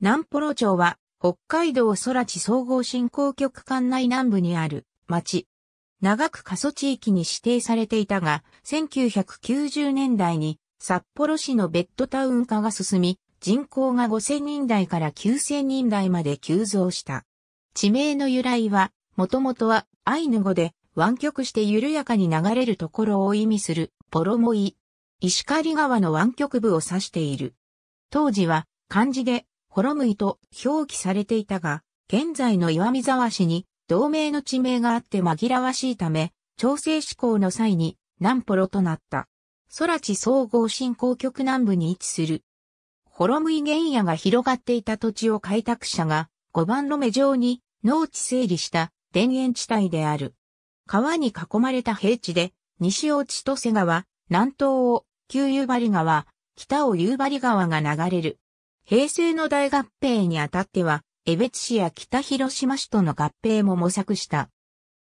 南幌町は、北海道空地総合振興局管内南部にある町。長く過疎地域に指定されていたが、1990年代に札幌市のベッドタウン化が進み、人口が5000人台から9000人台まで急増した。地名の由来は、もともとはアイヌ語で湾曲して緩やかに流れるところを意味するポロモイ。石狩川の湾曲部を指している。当時は漢字でホロムイと表記されていたが、現在の岩見沢市に同名の地名があって紛らわしいため、調整施行の際に南ポロとなった。空地総合振興局南部に位置する。ホロムイ原野が広がっていた土地を開拓者が5番路目上に農地整理した田園地帯である。川に囲まれた平地で西を千歳川、南東を旧夕張川、北を夕張川が流れる。平成の大合併にあたっては、江別市や北広島市との合併も模索した。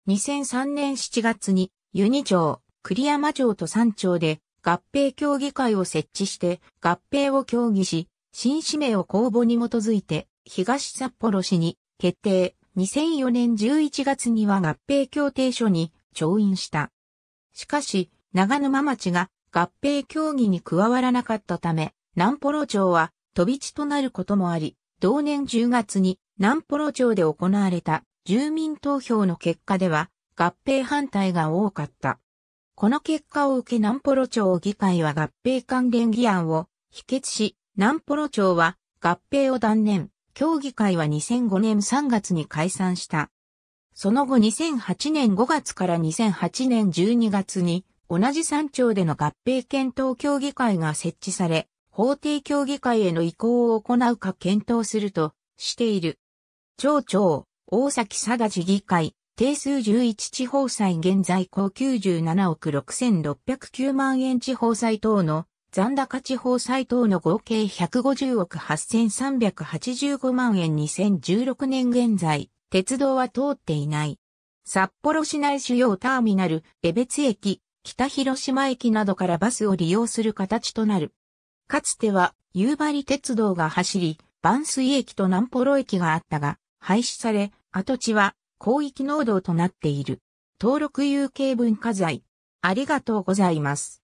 2003年7月に、ユニ町、栗山町と三町で合併協議会を設置して合併を協議し、新市名を公募に基づいて東札幌市に決定。2004年11月には合併協定書に調印した。しかし、長沼町が合併協議に加わらなかったため、南幌町は飛び地となることもあり、同年10月に南ポロ町で行われた住民投票の結果では合併反対が多かった。この結果を受け南ポロ町議会は合併関連議案を否決し、南ポロ町は合併を断念、協議会は2005年3月に解散した。その後2008年5月から2008年12月に同じ山町での合併検討協議会が設置され、法定協議会への移行を行うか検討するとしている。町長、大崎佐賀市議会、定数11地方債現在高97億6609万円地方債等の残高地方債等の合計150億8385万円2016年現在、鉄道は通っていない。札幌市内主要ターミナル、江別駅、北広島駅などからバスを利用する形となる。かつては夕張鉄道が走り、万水駅と南幌駅があったが、廃止され、跡地は広域農道となっている。登録有形文化財。ありがとうございます。